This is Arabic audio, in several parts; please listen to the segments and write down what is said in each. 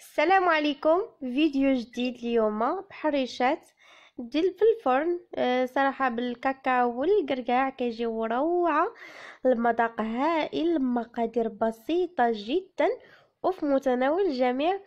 السلام عليكم فيديو جديد اليوم بحريشات ديال في الفرن آه، صراحه بالكاكاو والقرقاع كيجيو روعه المذاق هائل المقادير بسيطه جدا وفي متناول الجميع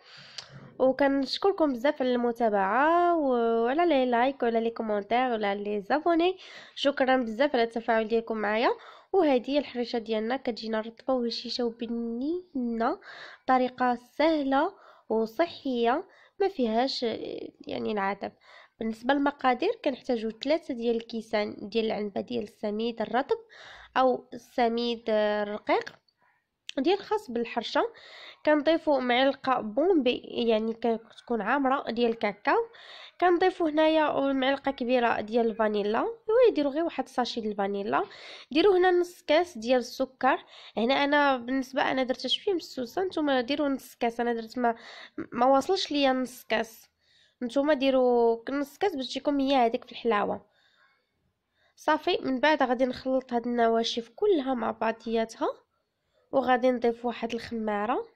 وكنشكركم بزاف على المتابعه وعلى لي لايك وعلى لي كومونتير وعلى لي زابوني شكرا بزاف على التفاعل ديالكم معايا وهذه الحريشه ديالنا كتجينا رطبه وهشيشه وبنينه بطريقه سهله وصحية ما فيهاش يعني العتب بالنسبة للمقادير كنحتاجو ثلاثة ديال الكيسان ديال العنبة ديال السميد الرطب أو السميد الرقيق ديال خاص بالحرشه كنضيفو معلقه بومبي يعني كتكون عامره ديال الكاكاو كنضيفو هنايا معلقه كبيره ديال الفانيلا ايوا يديروا غير واحد ساشي ديال الفانيلا ديروا هنا نص كاس ديال السكر هنا انا بالنسبه انا درت شويه مسوسه نتوما ديروا نص كاس انا درت ما ما واصلش ليا نص كاس نتوما ديروا نص كاس باش تجيكم هي هذيك في الحلاوه صافي من بعد غادي نخلط هاد النواشف كلها مع بعضياتها وغادي نضيف واحد الخماره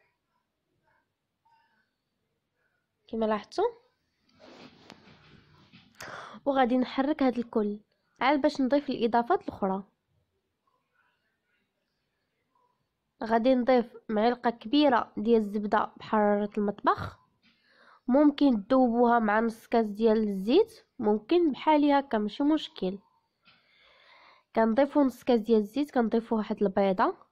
كما لاحظتوا وغادي نحرك هذا الكل عاد باش نضيف الاضافات الاخرى غادي نضيف معلقه كبيره ديال الزبده بحراره المطبخ ممكن تذوبوها مع نص كاس ديال الزيت ممكن بحالها هكا ماشي مشكل كنضيفو نص كاس ديال الزيت كنضيفو واحد البيضه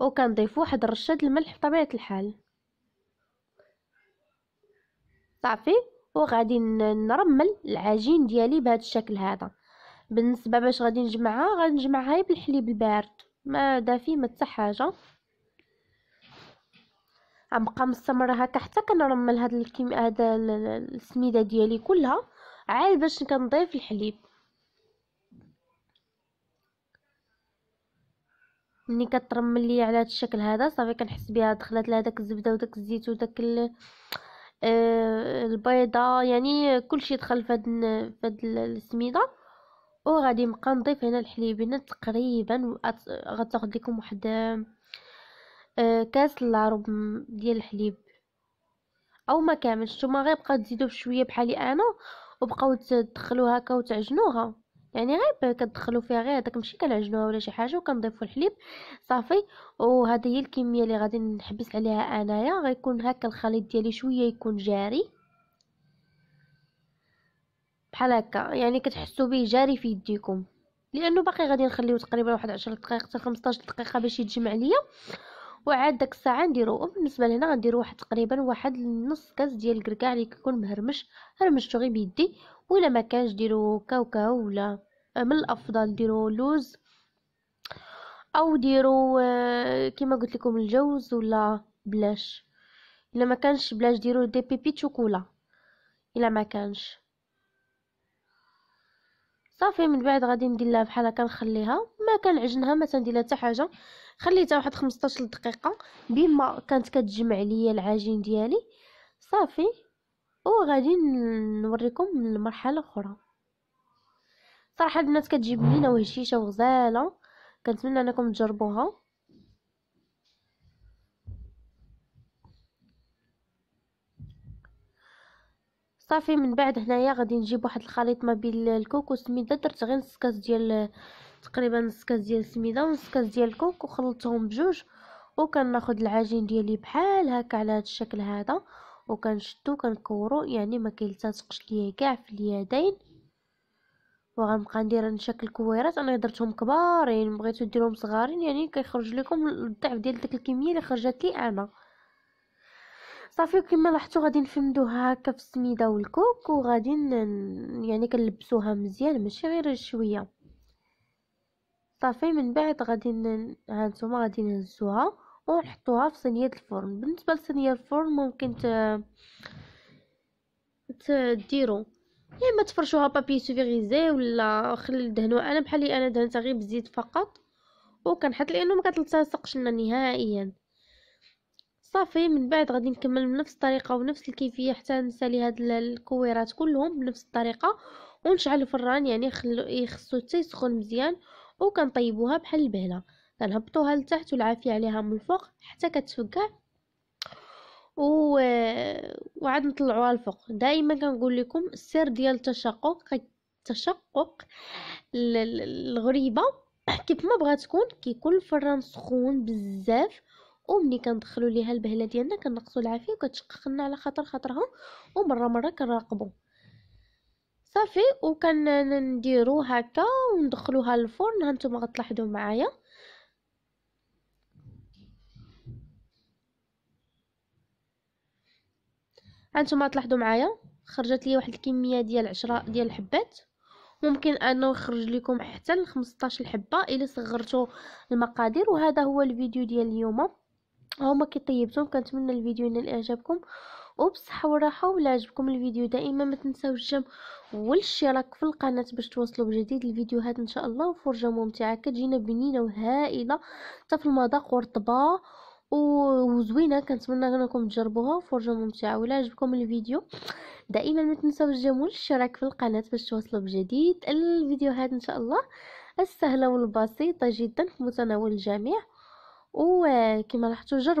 وكنضيف واحد رشة الملح بطبيعة الحال صافي وغادي نرمل العجين ديالي بهذا الشكل هذا بالنسبه باش غادي نجمعها غنجمعها بالحليب البارد ما دافي ما حتى حاجه غنبقى مستمره هكا حتى كنرمل هاد الكيم هاد السميده ديالي كلها عاد باش كنضيف الحليب ملي كترمل ليا على هذا الشكل هذا صافي كنحس بها دخلت داك الزبده وداك الزيت وداك ال... آه البيضه يعني كلشي دخل فهاد فهاد السميده وغادي نبقى نضيف هنا الحليب هنا تقريبا غتاخذ لكم واحد آه كاس العرب ديال الحليب او ما كاملش نتوما غير بقاو تزيدوا بشويه بحالي انا وبقاو تدخلوا هكا وتعجنوها يعني غير كتدخلوا فيها غير هذاك ماشي كنعجنوها ولا شي حاجه وكنضيفوا الحليب صافي وهذه هي الكميه اللي غادي نحبس عليها انايا غيكون هكا الخليط ديالي شويه يكون جاري بحال هكا يعني كتحسوا به جاري في يديكم لانه باقي غادي نخليو تقريبا واحد 10 دقائق حتى 15 دقيقه باش يتجمع ليا وعاد داك الساعه نديرو بالنسبه لهنا غنديرو واحد تقريبا واحد نص كاس ديال الكركاع اللي كيكون مهرمش هرمشتو غير بيدي ولا ما كانش ديروا كاوكاو ولا آه، من الافضل ديروا لوز او ديروا آه، كما قلت لكم الجوز ولا بلاش الا ما كانش بلاش ديروا دي بيبي شوكولا الا ما كانش صافي من بعد غادي ندير لها بحال هكا نخليها ما كنعجنها ما تندير لها حتى حاجه خليتها واحد 15 دقيقه بما كانت كتجمع ليا العجين ديالي صافي وغادي نوريكم المرحله اخرى صراحه البنات كتجي بنينه وهشيشه وغزاله كنتمنى انكم تجربوها صافي من بعد هنايا غادي نجيب واحد الخليط ما بين الكوك والسميده درت غير نص كاس ديال تقريبا نص كاس ديال السميده ونص كاس ديال الكوك وخلطتهم بجوج وكناخذ العجين ديالي بحال هكا على هذا الشكل هذا وكنشدو كنكورو يعني ما كيلتصقش ليا كاع في اليدين وغنبقى ندير شكل كويرات انا درتهم كبارين بغيتو ديرهم صغارين يعني كيخرج لكم الضعف ديال ديك الكميه اللي خرجت لي انا صافي كما لاحظتوا غادي نفندوها هكا في السميده والكوك وغادي يعني كنلبسوها مزيان ماشي غير شويه صافي من بعد غادي هانتوما غادي نهزوها ونحطوها في صينيه الفرن بالنسبه لصينيه الفرن ممكن ت... تديرو يا يعني اما تفرشوها بابي سوفيغيزي ولا خلي دهنو انا بحالي انا دهنتها غير بزيت فقط وكنحط لانه ما كتلتصقش لنا نهائيا صافي من بعد غادي نكمل بنفس الطريقه ونفس الكيفيه حتى نسالي هاد الكويرات كلهم بنفس الطريقه ونشعل الفران يعني خلو يخصو حتى يسخن مزيان وكنطيبوها بحال البهله كنهبطوها لتحت والعافيه عليها من الفوق حتى كتفكع و وعاد نطلعوها الفوق دائما كنقول لكم السر ديال التشقق التشقق الغريبه كيف ما بغات تكون كيكون الفران سخون بزاف ومني كندخلوا ليها البهله ديالنا كنقصوا العافيه وكتشقق لنا على خاطر خاطرها ومره مره كنراقبوا صافي وكنديروا هكا وندخلوها للفرن هانتوما غتلاحظوا معايا هانتوما تلاحظوا معايا خرجت لي واحد الكميه ديال عشرة ديال الحبات ممكن انه يخرج لكم حتى ل 15 حبه الا صغرتوا المقادير وهذا هو الفيديو ديال اليوم هما كي طيبتهم كنتمنى الفيديو ينال اعجابكم وبصحه وراحه ولا عجبكم الفيديو دائما ما تنساوش الجيم والاشتراك في القناه باش توصلوا بجديد الفيديوهات ان شاء الله وفرجه ممتعه كتجينا بنينه وهائله حتى في المذاق ورطبه وزوينه كنتمنى انكم تجربوها وفرجه ممتعه ولا عجبكم الفيديو دائما ما تنساو جمول الاشتراك في القناه باش توصلوا بجديد الفيديوهات ان شاء الله السهله والبسيطه جدا في متناول الجميع وكما لاحظتوا جربوا